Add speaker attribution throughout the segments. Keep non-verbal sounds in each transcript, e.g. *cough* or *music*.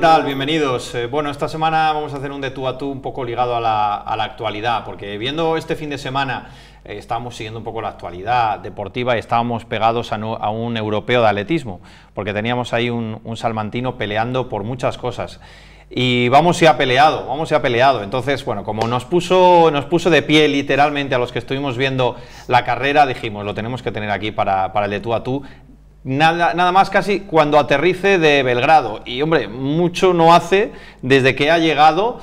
Speaker 1: tal? Bienvenidos. Eh, bueno, esta semana vamos a hacer un de tú a tú un poco ligado a la, actualidad, porque viendo este fin de semana eh, estábamos siguiendo un poco la actualidad deportiva y estábamos pegados a, un europeo de atletismo, porque teníamos ahí un, salmantino peleando por muchas cosas y vamos y ha peleado, vamos y ha peleado. Entonces, bueno, como nos puso, nos puso de pie literalmente a los que estuvimos viendo la carrera, dijimos, lo tenemos que tener aquí para, para el de tú a tú. Nada, nada, más casi cuando aterrice de Belgrado. Y hombre, mucho no hace desde que ha llegado.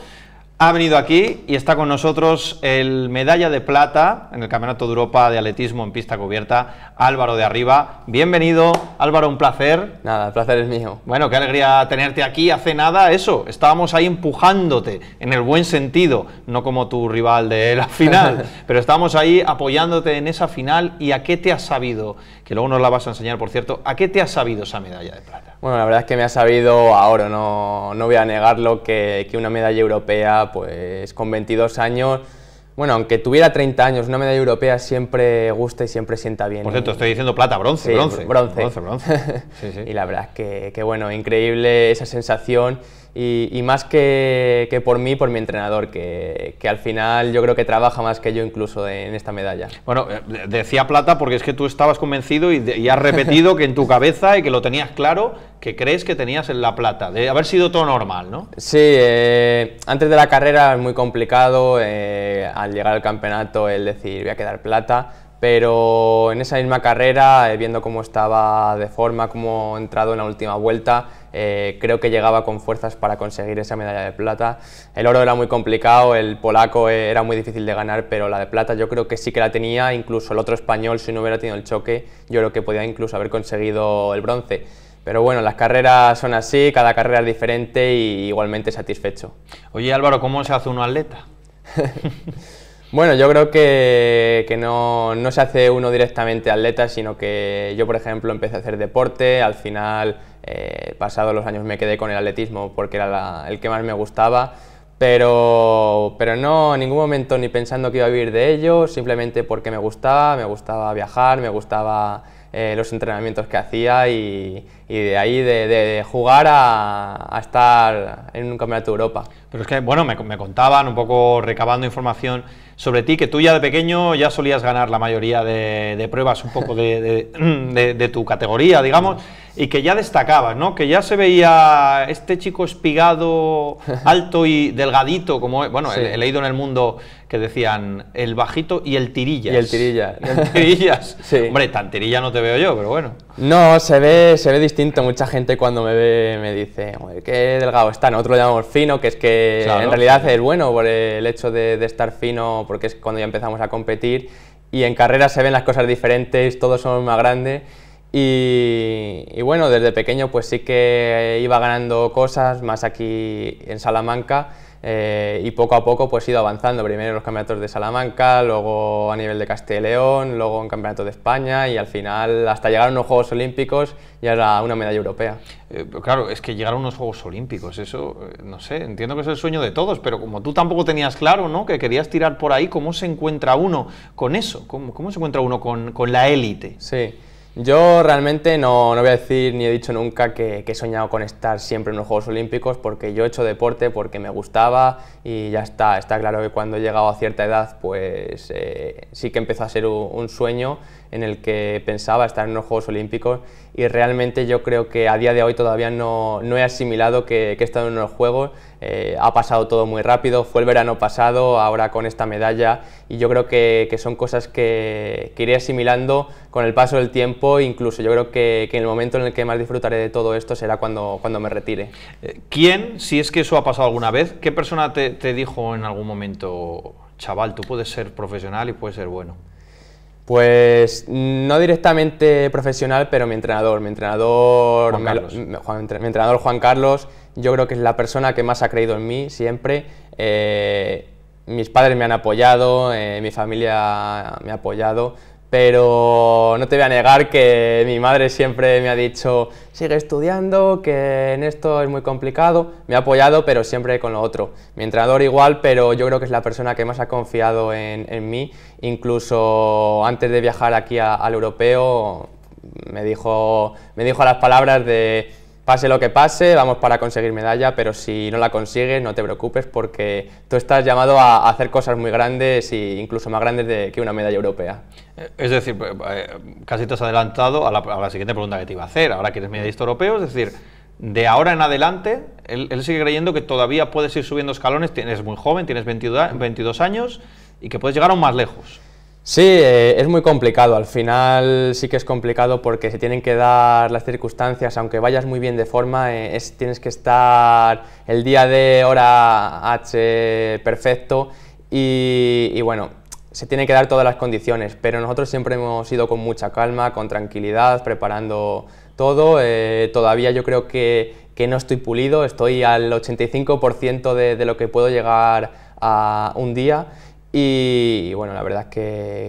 Speaker 1: Ha venido aquí y está con nosotros el medalla de plata en el Campeonato de Europa de Atletismo en pista cubierta, Álvaro de Arriba. Bienvenido, Álvaro, un placer. Nada, el placer es mío. Bueno, qué alegría tenerte aquí. Hace nada eso, estábamos ahí empujándote, en el buen sentido, no como tu rival de la *laughs* final, pero estábamos ahí apoyándote en esa final y a qué te has sabido, que
Speaker 2: luego nos la vas a enseñar, por cierto, a qué te has sabido esa medalla de plata. Bueno, la verdad es que me ha sabido a oro, no, no voy a negarlo, que, que, una medalla europea, pues con 22 años, bueno, aunque tuviera 30 años, una medalla europea siempre gusta y siempre sienta bien. Por cierto, ¿eh?
Speaker 1: estoy diciendo plata,
Speaker 2: bronce, bronce. Bronce, bronce. bronce. *laughs* Y la verdad es que, que, bueno, increíble esa sensación y, más que, por mí, por mi entrenador, que, al final yo creo que trabaja más que yo incluso en esta medalla. Bueno, eh, decía plata porque es que tú estabas convencido y, has repetido que en tu cabeza y que lo tenías claro,
Speaker 1: que crees que tenías en la plata, de haber
Speaker 2: sido todo normal, ¿no? Sí, eh, antes de la carrera es muy complicado, eh, al llegar al campeonato el decir voy a quedar plata, pero en esa misma carrera, eh, viendo cómo estaba de forma, cómo entrado en la última vuelta, eh, creo que llegaba con fuerzas para conseguir esa medalla de plata. El oro era muy complicado, el polaco eh, era muy difícil de ganar, pero la de plata yo creo que sí que la tenía, incluso el otro español, si no hubiera tenido el choque, yo creo que podía incluso haber conseguido el bronce. Pero bueno, las carreras son así, cada carrera es diferente y igualmente satisfecho. Oye Álvaro, ¿cómo se hace uno atleta? *laughs* Bueno, yo creo que, que no, no, se hace uno directamente atleta, sino que yo, por ejemplo, empecé a hacer deporte, al final, eh, pasados los años me quedé con el atletismo porque era el que más me gustaba, pero, pero no en ningún momento ni pensando que iba a vivir de ello, simplemente porque me gustaba, me gustaba viajar, me gustaba eh, los entrenamientos que hacía y, de ahí de, jugar a, a, estar en un campeonato de Europa. Pero es que, bueno, me, me contaban un poco recabando información
Speaker 1: sobre ti, que tú ya de pequeño ya solías ganar la mayoría de, pruebas un poco de, de tu categoría, digamos y que ya destacaba, ¿no? Que ya se veía este chico espigado, *laughs* alto y delgadito, como, bueno, he, leído en el mundo que decían el bajito y el tirillas. Y el tirillas. *laughs* el tirillas. *laughs* Hombre, tan tirilla no te veo
Speaker 2: yo, pero bueno. No, se ve, se ve distinto. Mucha gente cuando me ve me dice, qué delgado está. Nosotros lo llamamos fino, que es que en realidad es bueno por el hecho de, de estar fino, porque es cuando ya empezamos a competir y en carrera se ven las cosas diferentes, todos somos más grandes y, bueno, desde pequeño pues sí que iba ganando cosas, más aquí en Salamanca, eh, y poco a poco pues he ido avanzando, primero en los campeonatos de Salamanca, luego a nivel de Castilla León, luego en campeonatos de España, y al final hasta llegar a unos Juegos Olímpicos y era una medalla europea. Eh, claro, es que llegar a unos Juegos
Speaker 1: Olímpicos, eso, eh, no sé, entiendo que es el sueño de todos, pero como tú tampoco tenías claro, ¿no?, que querías tirar por
Speaker 2: ahí, ¿cómo se encuentra uno con eso? ¿Cómo, cómo se encuentra uno con, con la élite? Sí. Yo realmente no, no, voy a decir ni he dicho nunca que, he soñado con estar siempre en los Juegos Olímpicos porque yo he hecho deporte porque me gustaba y ya está. Está claro que cuando he llegado a cierta edad pues eh, sí que empezó a ser un sueño en el que pensaba estar en los Juegos Olímpicos y realmente yo creo que a día de hoy todavía no, he asimilado que, que, he estado en los Juegos, eh, ha pasado todo muy rápido, fue el verano pasado, ahora con esta medalla y yo creo que, son cosas que, que, iré asimilando con el paso del tiempo, incluso yo creo que, en el momento en el que más disfrutaré de todo esto será cuando, cuando me retire. Eh,
Speaker 1: ¿Quién, si es que eso ha pasado alguna vez, qué persona te, te dijo en algún momento, chaval, tú puedes ser profesional y puedes ser bueno?
Speaker 2: Pues no directamente profesional, pero mi entrenador, mi entrenador Juan, Carlos. mi entrenador Juan Carlos, yo creo que es la persona que más ha creído en mí siempre. Eh, mis padres me han apoyado, eh, mi familia me ha apoyado, pero no te voy a negar que mi madre siempre me ha dicho, sigue estudiando, que en esto es muy complicado, me ha apoyado, pero siempre con lo otro. Mi entrenador igual, pero yo creo que es la persona que más ha confiado en, mí, incluso antes de viajar aquí al europeo, me dijo, me dijo las palabras de pase lo que pase, vamos para conseguir medalla, pero si no la consigues, no te preocupes porque tú estás llamado a hacer cosas muy grandes e incluso más grandes que una medalla europea.
Speaker 1: Eh, es decir, eh, eh, casi te has adelantado a la, siguiente pregunta que te iba a hacer. Ahora quieres medallista europeo, es decir, de ahora en adelante, él, sigue creyendo que todavía puedes ir subiendo escalones, tienes muy joven, tienes 22, 22 años
Speaker 2: y que puedes llegar aún más lejos. Sí, eh, es muy complicado. Al final sí que es complicado porque se tienen que dar las circunstancias, aunque vayas muy bien de forma, eh, tienes que estar el día de hora H perfecto y, bueno, se tienen que dar todas las condiciones, pero nosotros siempre hemos ido con mucha calma, con tranquilidad, preparando todo. Eh, todavía yo creo que, que, no estoy pulido, estoy al 85% de, de lo que puedo llegar a un día y, bueno, la verdad es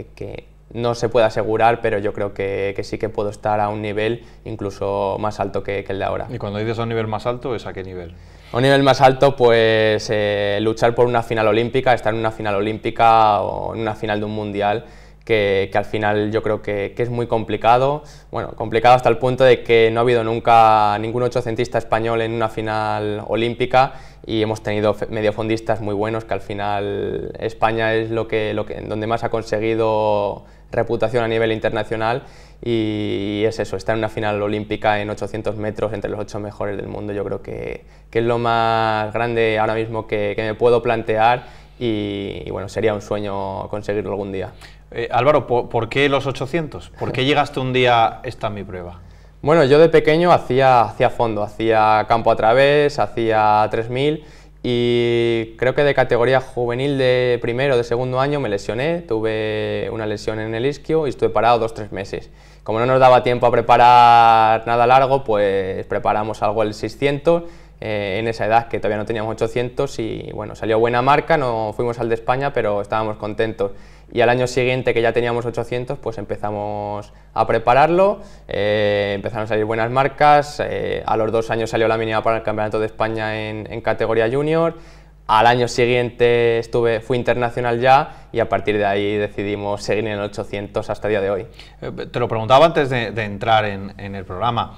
Speaker 2: que, no se puede asegurar, pero yo creo que, sí que puedo estar a un nivel incluso más alto que, el de ahora. Y cuando dices a un nivel más
Speaker 1: alto, ¿es a qué nivel?
Speaker 2: A un nivel más alto, pues eh, luchar por una final olímpica, estar en una final olímpica o en una final de un mundial que, al final yo creo que, es muy complicado, bueno, complicado hasta el punto de que no ha habido nunca ningún ochocentista español en una final olímpica y hemos tenido mediofondistas muy buenos que al final España es lo que, lo que, donde más ha conseguido reputación a nivel internacional y es eso, estar en una final olímpica en 800 metros entre los ocho mejores del mundo, yo creo que, que es lo más grande ahora mismo que, que me puedo plantear y, bueno, sería un sueño conseguirlo algún día.
Speaker 1: Eh, Álvaro, ¿por, qué los 800? ¿Por qué *laughs* llegaste
Speaker 2: un día,
Speaker 1: esta mi prueba?
Speaker 2: Bueno, yo de pequeño hacía, hacía fondo, hacía campo a través, hacía 3000 y creo que de categoría juvenil de primero de segundo año me lesioné, tuve una lesión en el isquio y estuve parado dos o tres meses. Como no nos daba tiempo a preparar nada largo, pues preparamos algo el 600 eh, en esa edad, que todavía no teníamos 800 y bueno, salió buena marca, no fuimos al de España, pero estábamos contentos. Y al año siguiente, que ya teníamos 800, pues empezamos a prepararlo, eh, empezaron a salir buenas marcas, eh, a los dos años salió la mínima para el Campeonato de España en, categoría junior, al año siguiente estuve, fui internacional ya y a partir de ahí decidimos seguir en el 800 hasta el día de hoy. Te lo preguntaba antes de,
Speaker 1: entrar en, el programa.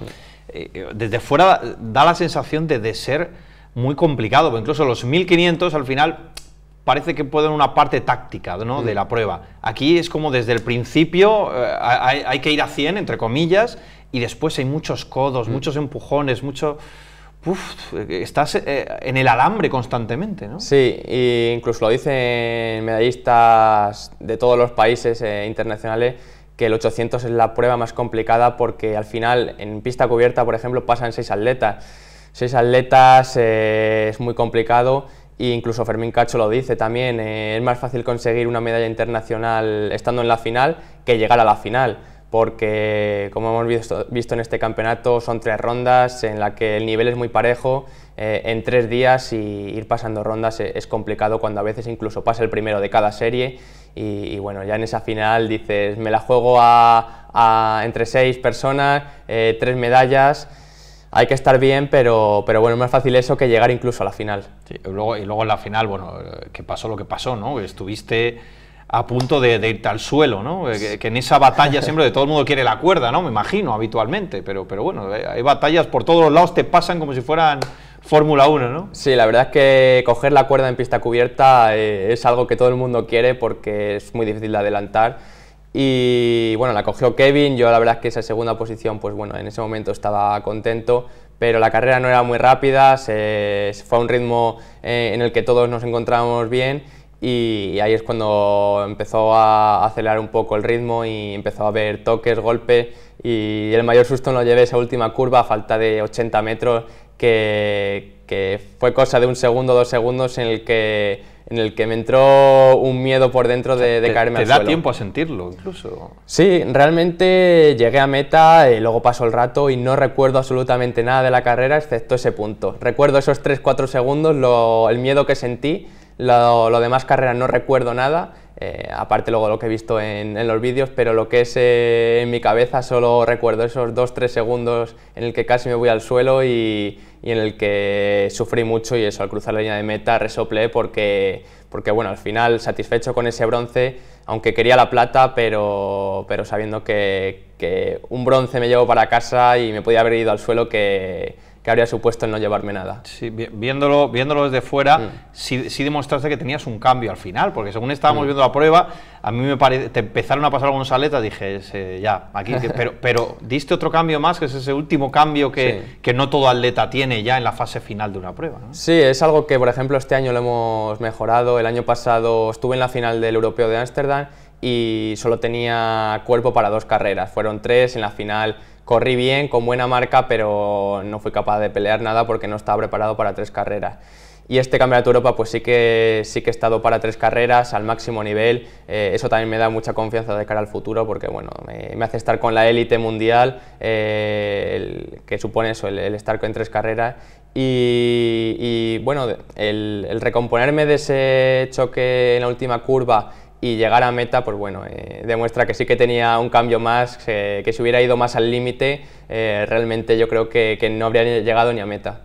Speaker 1: Eh, eh, desde fuera da la sensación de, ser muy complicado, incluso los 1500 al final parece que pueden una parte táctica ¿no? de mm. la prueba. Aquí es como desde el principio eh, hay, que ir a 100, entre comillas, y después hay muchos codos, mm. muchos empujones, mucho... estás en el alambre constantemente,
Speaker 2: ¿no? Sí, incluso lo dicen medallistas de todos los países internacionales que el 800 es la prueba más complicada porque al final en pista cubierta, por ejemplo, pasan seis atletas. Seis atletas eh, es muy complicado e incluso Fermín Cacho lo dice también, eh, es más fácil conseguir una medalla internacional estando en la final que llegar a la final porque como hemos visto, visto, en este campeonato son tres rondas en la que el nivel es muy parejo eh, en tres días y ir pasando rondas e, es, complicado cuando a veces incluso pasa el primero de cada serie y, bueno, ya en esa final dices me la juego a, entre seis personas, eh, tres medallas, hay que estar bien, pero, pero bueno, es más fácil eso que llegar incluso a la final.
Speaker 1: Sí, luego, y luego en la final, bueno, eh, que pasó lo que pasó, ¿no? Estuviste a punto de, de irte al suelo, ¿no? Que, en esa batalla *laughs* siempre de todo el mundo quiere la cuerda, ¿no? Me imagino, habitualmente, pero, pero bueno, eh, hay batallas por todos los lados, te pasan como si fueran Fórmula
Speaker 2: 1, ¿no? Sí, la verdad es que coger la cuerda en pista cubierta eh, es algo que todo el mundo quiere porque es muy difícil de adelantar. Y bueno, la cogió Kevin, yo la verdad es que esa segunda posición, pues bueno, en ese momento estaba contento, pero la carrera no era muy rápida, se, fue a un ritmo eh, en el que todos nos encontrábamos bien y, ahí es cuando empezó a acelerar un poco el ritmo y empezó a haber toques, golpes y el mayor susto lo llevé esa última curva a falta de 80 metros que, fue cosa de un segundo, dos segundos en el que en el que me entró un miedo por dentro de, caerme te al suelo. ¿Te da tiempo a sentirlo incluso? Sí, realmente llegué a meta, y luego pasó el rato y no recuerdo absolutamente nada de la carrera excepto ese punto. Recuerdo esos 3-4 segundos, el miedo que sentí lo, lo demás carreras no recuerdo nada, eh, aparte luego lo que he visto en, los vídeos, pero lo que es eh, en mi cabeza solo recuerdo esos 2-3 segundos en el que casi me voy al suelo y, en el que sufrí mucho y eso, al cruzar la línea de meta resoplé porque, porque bueno, al final satisfecho con ese bronce, aunque quería la plata, pero, pero sabiendo que, que un bronce me llevo para casa y me podía haber ido al suelo que que habría supuesto el no llevarme nada. Sí,
Speaker 1: viéndolo, viéndolo desde fuera, mm. ...si sí, demostraste que tenías un cambio al final, porque según estábamos mm. viendo la prueba, a mí me pare... te empezaron a pasar algunas aletas, dije, ya, aquí, *laughs* pero, pero diste otro cambio más, que es ese último cambio que, que, no todo atleta tiene ya en la fase final de una
Speaker 2: prueba. ¿no? Sí, es algo que, por ejemplo, este año lo hemos mejorado, el año pasado estuve en la final del Europeo de Ámsterdam y solo tenía cuerpo para dos carreras, fueron tres, en la final corrí bien, con buena marca, pero no fui capaz de pelear nada porque no estaba preparado para tres carreras. Y este Campeonato Europa pues sí que, sí que he estado para tres carreras al máximo nivel, eh, eso también me da mucha confianza de cara al futuro porque bueno, me, hace estar con la élite mundial, eh, que supone eso, el, estar en tres carreras y, bueno, el, recomponerme de ese choque en la última curva y llegar a meta, pues bueno, eh, demuestra que sí que tenía un cambio más, que, si hubiera ido más al límite, eh, realmente yo creo que, no habría llegado ni a meta.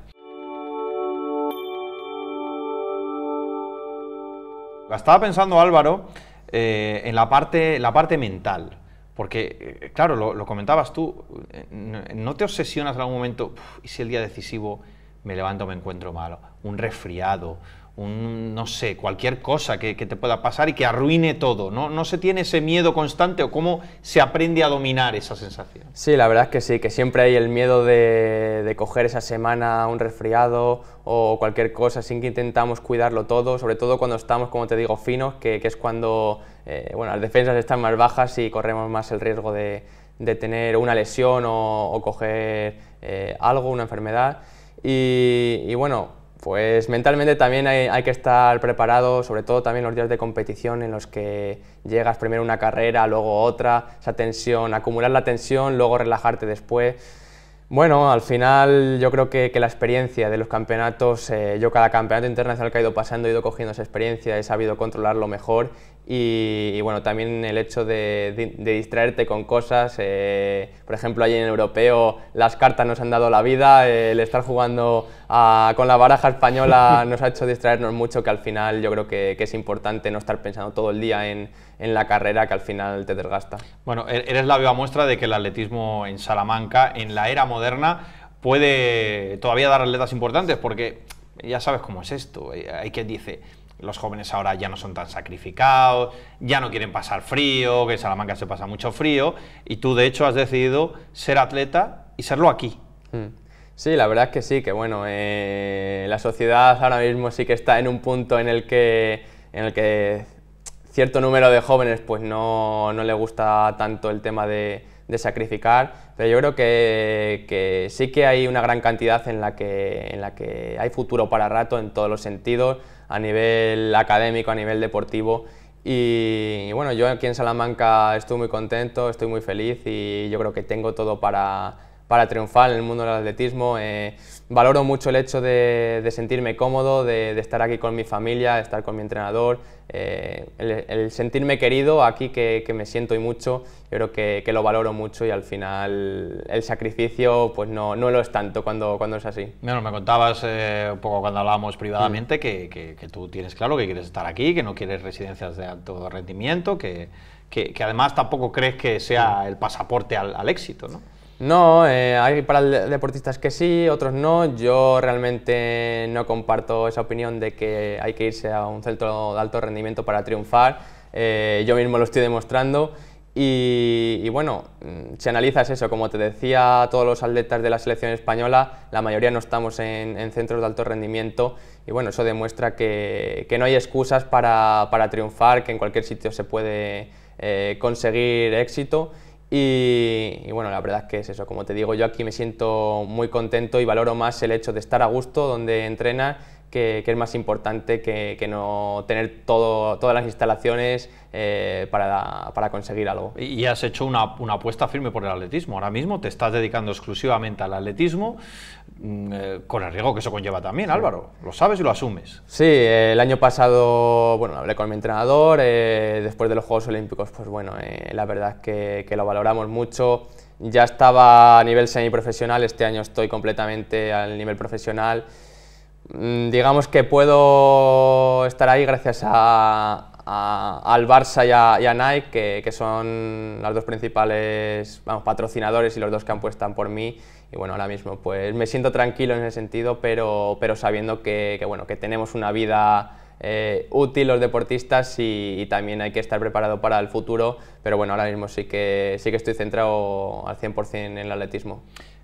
Speaker 2: Estaba pensando Álvaro
Speaker 1: eh, en la parte, la parte mental, porque, claro, lo, lo comentabas tú, ¿no te obsesionas en algún momento, y si el día decisivo me levanto, me encuentro malo, un resfriado, un, no sé, cualquier cosa que, te pueda pasar y que arruine todo. ¿no? se tiene ese miedo constante o cómo se aprende a dominar esa sensación?
Speaker 2: Sí, la verdad es que sí, que siempre hay el miedo de, coger esa semana un resfriado o cualquier cosa, sin que intentamos cuidarlo todo, sobre todo cuando estamos, como te digo, finos, que, es cuando eh, bueno, las defensas están más bajas y corremos más el riesgo de, de tener una lesión o, coger eh, algo, una enfermedad. Y, y, bueno, pues mentalmente también hay, que estar preparado, sobre todo también los días de competición en los que llegas primero una carrera, luego otra, esa tensión, acumular la tensión, luego relajarte después. Bueno, al final yo creo que, la experiencia de los campeonatos, eh, yo cada campeonato internacional que he ido pasando he ido cogiendo esa experiencia, he sabido controlarlo mejor y, bueno, también el hecho de, distraerte con cosas, eh, por ejemplo, allí en el europeo las cartas nos han dado la vida, el estar jugando ah, con la baraja española *laughs* nos ha hecho distraernos mucho, que al final yo creo que, es importante no estar pensando todo el día en, en, la carrera, que al final te desgasta.
Speaker 1: Bueno, e-, eres la viva muestra de que el atletismo en Salamanca, en la era moderna, puede todavía dar atletas importantes, porque ya sabes cómo es esto, eh, hay quien dice los jóvenes ahora ya no son tan sacrificados, ya no quieren pasar frío, que en Salamanca se pasa mucho frío, y tú de hecho has decidido ser atleta y serlo aquí.
Speaker 2: Mm. Sí, la verdad es que sí, que bueno, eh, la sociedad ahora mismo sí que está en un punto en el que, en el que cierto número de jóvenes pues no, no le gusta tanto el tema de, de sacrificar. Pero yo creo que, sí que hay una gran cantidad en la, que, en la que hay futuro para rato en todos los sentidos, a nivel académico, a nivel deportivo. Y, y bueno, yo aquí en Salamanca estoy muy contento, estoy muy feliz y yo creo que tengo todo para para triunfar en el mundo del atletismo. Eh, valoro mucho el hecho de, sentirme cómodo, de, estar aquí con mi familia, de estar con mi entrenador, eh, el, sentirme querido aquí que, me siento y mucho, creo que, lo valoro mucho y al final el sacrificio pues no, no lo es tanto cuando, cuando es así.
Speaker 1: Bueno, me contabas eh, un poco cuando hablábamos privadamente mm. que, que, tú tienes claro que quieres estar aquí, que no quieres residencias de alto rendimiento, que, además tampoco crees que sea mm. el pasaporte al, al éxito, ¿no?
Speaker 2: No, eh, hay para deportistas que sí, otros no. Yo realmente no comparto esa opinión de que hay que irse a un centro de alto rendimiento para triunfar. Eh, yo mismo lo estoy demostrando. Y, bueno, mm, si analizas eso, como te decía, todos los atletas de la selección española, la mayoría no estamos en, centros de alto rendimiento y bueno, eso demuestra que, no hay excusas para, triunfar, que en cualquier sitio se puede eh, conseguir éxito y, bueno, la verdad es que es eso, como te digo, yo aquí me siento muy contento y valoro más el hecho de estar a gusto donde entrena, que, es más importante que, no tener todas las instalaciones eh, para, conseguir algo. Y has hecho una, una, apuesta firme por el atletismo. Ahora mismo
Speaker 1: te estás dedicando exclusivamente al atletismo. Mm, eh, con el riesgo que eso conlleva también, Álvaro.
Speaker 2: Lo sabes y lo asumes. Sí, el año pasado, bueno, hablé con mi entrenador, eh, después de los Juegos Olímpicos, pues bueno, eh, la verdad es que, lo valoramos mucho. Ya estaba a nivel semiprofesional, este año estoy completamente al nivel profesional. Mm, digamos que puedo estar ahí gracias a, al Barça y a, Nike, que, son los dos principales patrocinadores y los dos que han puesto por mí y bueno, ahora mismo pues me siento tranquilo en ese sentido, pero, pero sabiendo que, bueno, que tenemos una vida eh, útil los deportistas y, también hay que estar preparado para el futuro, pero bueno, ahora mismo sí que, sí que estoy centrado al 100% en el atletismo.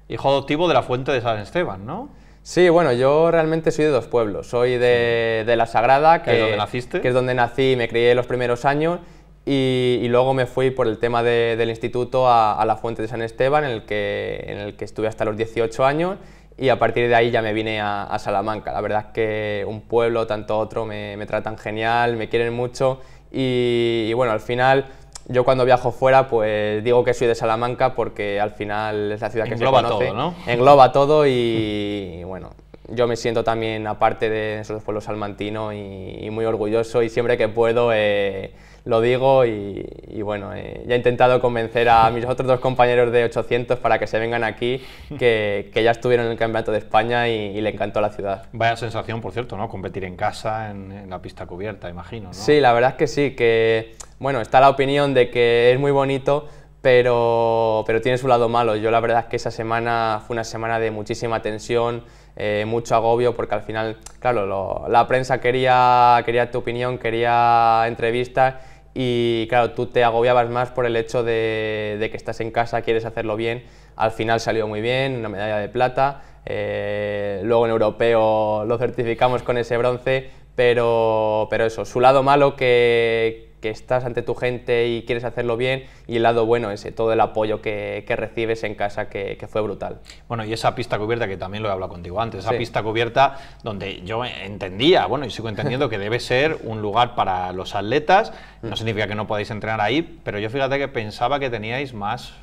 Speaker 2: Hijo adoptivo de la Fuente de San Esteban, ¿no? Sí, bueno, yo realmente soy de dos pueblos, soy de, de La Sagrada, que, ¿Es donde naciste? que es donde nací y me crié los primeros años, y, luego me fui por el tema del instituto a, la Fuente de San Esteban, en el, que, en el que estuve hasta los 18 años y a partir de ahí ya me vine a, Salamanca. La verdad es que un pueblo, tanto otro, me, tratan genial, me quieren mucho y, bueno, al final yo cuando viajo fuera pues digo que soy de Salamanca porque al final es la ciudad que engloba se todo, ¿no? Engloba todo y, bueno, yo me siento también aparte de esos pueblos salmantinos y, muy orgulloso y siempre que puedo... Eh, lo digo y, bueno, eh, ya he intentado convencer a mis otros dos compañeros de 800 para que se vengan aquí, que, que ya estuvieron en el Campeonato de España y, le encantó la ciudad.
Speaker 1: Vaya sensación, por cierto, ¿no? Competir en casa, en, la pista cubierta, imagino, ¿no?
Speaker 2: Sí, la verdad es que sí, que bueno, está la opinión de que es muy bonito, pero, pero tiene su lado malo. Yo la verdad es que esa semana fue una semana de muchísima tensión, eh, mucho agobio, porque al final, claro, la prensa quería, quería tu opinión, quería entrevistas y claro, tú te agobiabas más por el hecho de, que estás en casa, quieres hacerlo bien. Al final salió muy bien, una medalla de plata. Eh, luego en europeo lo certificamos con ese bronce, pero, pero eso, su lado malo que, que estás ante tu gente y quieres hacerlo bien, y el lado bueno ese, todo el apoyo que, recibes en casa, que, fue brutal. Bueno, y esa pista cubierta, que también lo he hablado contigo antes, esa pista cubierta donde
Speaker 1: yo entendía, bueno, y sigo entendiendo que debe ser un lugar para los atletas, no mm. significa que no podáis entrenar ahí, pero yo fíjate que pensaba que teníais más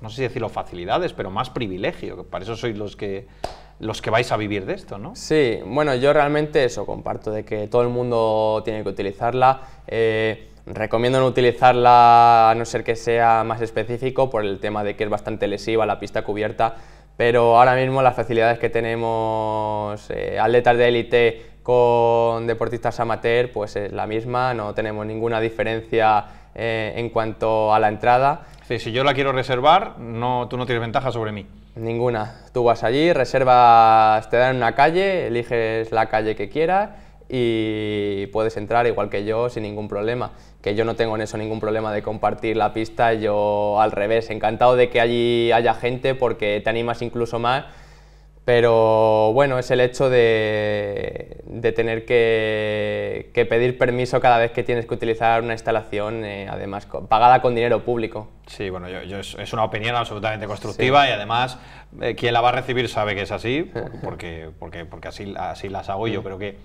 Speaker 1: no sé si decirlo facilidades, pero más privilegio. Para eso sois los que los que vais a vivir de esto, ¿no?
Speaker 2: Sí, bueno, yo realmente eso comparto, de que todo el mundo tiene que utilizarla. Eh, recomiendo no utilizarla a no ser que sea más específico por el tema de que es bastante lesiva la pista cubierta, pero ahora mismo las facilidades que tenemos eh, atletas de élite con deportistas amateur, pues es la misma, no tenemos ninguna diferencia eh, en cuanto a la entrada. si yo la quiero reservar, no, tú no tienes ventaja sobre mí. Ninguna. Tú vas allí, reservas, te dan una calle, eliges la calle que quieras y puedes entrar igual que yo sin ningún problema. Que yo no tengo en eso ningún problema de compartir la pista, yo al revés, encantado de que allí haya gente porque te animas incluso más pero bueno, es el hecho de, de tener que, pedir permiso cada vez que tienes que utilizar una instalación, eh, además
Speaker 1: pagada con dinero público. Sí, bueno, yo, es, una opinión absolutamente constructiva y además eh, quien la va a recibir sabe que es así, *laughs* porque, porque, porque así, así las hago yo, mm. que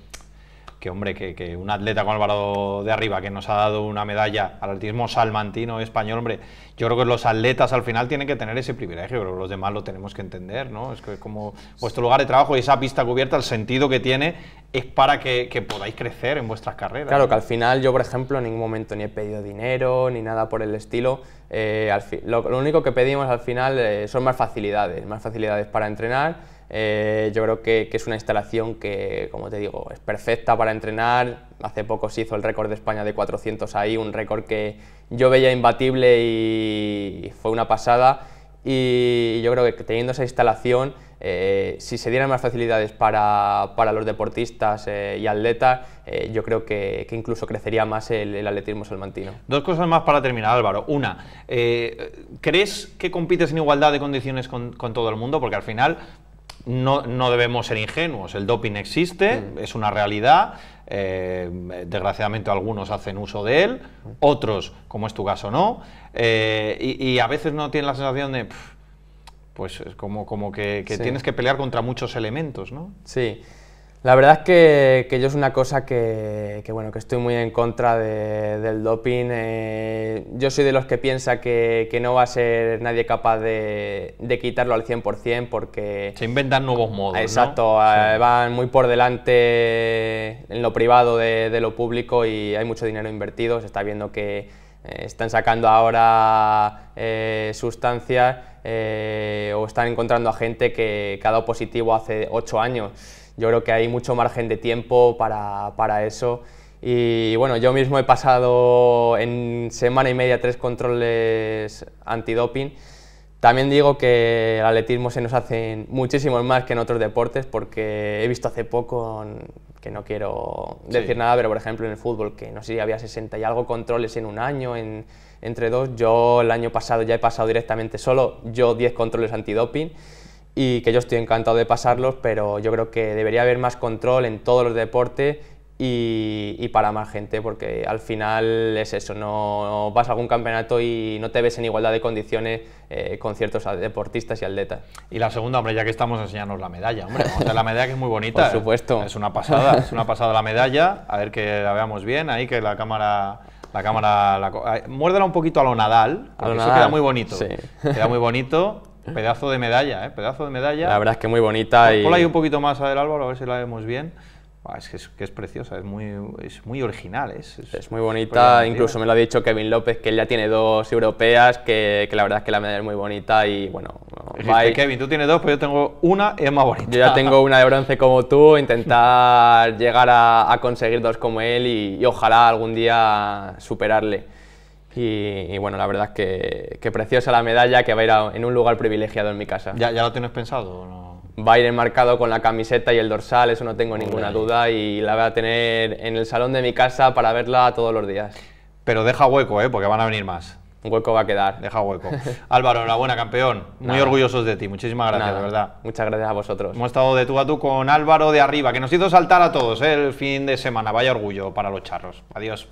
Speaker 1: que hombre, que, que, un atleta con Álvaro de Arriba, que nos ha dado una medalla al atletismo salmantino español, hombre, yo creo que los atletas al final tienen que tener ese privilegio, pero los demás lo tenemos que entender, ¿no? Es que como vuestro lugar de trabajo y esa pista cubierta, el sentido que tiene es para que, que podáis crecer en vuestras carreras. Claro, que al
Speaker 2: final yo, por ejemplo, en ningún momento ni he pedido dinero, ni nada por el estilo. Eh, lo, único que pedimos al final eh, son más facilidades, más facilidades para entrenar eh, yo creo que, es una instalación que, como te digo, es perfecta para entrenar. Hace poco se hizo el récord de España de 400 ahí, un récord que yo veía imbatible y fue una pasada. Y yo creo que teniendo esa instalación, eh, si se dieran más facilidades para, para los deportistas eh, y atletas, yo creo que, que, incluso crecería más el, atletismo salmantino. Dos cosas más para terminar, Álvaro. Una, ¿crees que compites en igualdad
Speaker 1: de condiciones con, con, todo el mundo? Porque al final no, no debemos ser ingenuos. El doping existe, mm. es una realidad. Eh, desgraciadamente algunos hacen uso de él, otros, como es tu caso, no. Eh, y, a veces no tienen la sensación de, pues como, como que, tienes que pelear contra muchos elementos, ¿no?
Speaker 2: Sí. La verdad es que, yo es una cosa que, estoy muy en contra del doping. Eh, yo soy de los que piensa que, no va a ser nadie capaz de, quitarlo al 100% porque... Se inventan nuevos modos, Exacto, eh, van muy por delante en lo privado de, lo público y hay mucho dinero invertido. Se está viendo que eh, están sacando ahora sustancias o están encontrando a gente que, que ha dado positivo hace 8 años yo creo que hay mucho margen de tiempo para, para eso. Y bueno, yo mismo he pasado en semana y media tres controles antidoping. También digo que el atletismo se nos hacen muchísimos más que en otros deportes porque he visto hace poco, que no quiero decir nada, pero por ejemplo en el fútbol, que no sé si había 60 y algo controles en un año, en, entre dos, yo el año pasado ya he pasado directamente solo yo 10 controles antidoping y que yo estoy encantado de pasarlos, pero yo creo que debería haber más control en todos los deportes y, para más gente, porque al final es eso, no, vas a algún campeonato y no te ves en igualdad de condiciones eh, con ciertos deportistas y atletas. Y la segunda, hombre, ya que estamos enseñándonos la medalla, hombre, la medalla que es muy bonita. Por supuesto.
Speaker 1: Es una pasada, es una pasada la medalla, a ver que la veamos bien, ahí que la cámara... La cámara, la, muérdela un poquito a lo Nadal, porque eso queda muy bonito. Sí. Queda muy bonito Pedazo de medalla, ¿eh? Pedazo de medalla. La verdad
Speaker 2: es que muy bonita. ahí un
Speaker 1: poquito más a del Álvaro, a ver si la vemos bien. Es que, es preciosa, es muy, es muy original. Es, es, muy bonita, incluso
Speaker 2: me lo ha dicho Kevin López, que él ya tiene dos europeas, que, que la verdad es que la medalla es muy bonita y bueno... Kevin,
Speaker 1: tú tienes dos, pero yo tengo una y es más bonita. Yo ya tengo una
Speaker 2: de bronce como tú, intentar *laughs* llegar a, conseguir dos como él y ojalá algún día superarle. Y, bueno, la verdad es que, preciosa la medalla que va a ir en un lugar privilegiado en mi casa. ¿Ya, ya lo tienes pensado Va a ir enmarcado con la camiseta y el dorsal, eso no tengo ninguna duda, y la voy a tener en el salón de mi casa para verla todos los días. Pero
Speaker 1: deja hueco, ¿eh? porque van a venir más. Un hueco va a quedar. Deja hueco. *laughs*
Speaker 2: Álvaro, enhorabuena, campeón. Muy orgullosos
Speaker 1: de ti. Muchísimas gracias, de verdad. Muchas gracias a vosotros. Hemos estado de tú a tú con Álvaro de arriba, que nos hizo saltar a todos ¿eh? el fin de semana. Vaya orgullo para los charros. Adiós.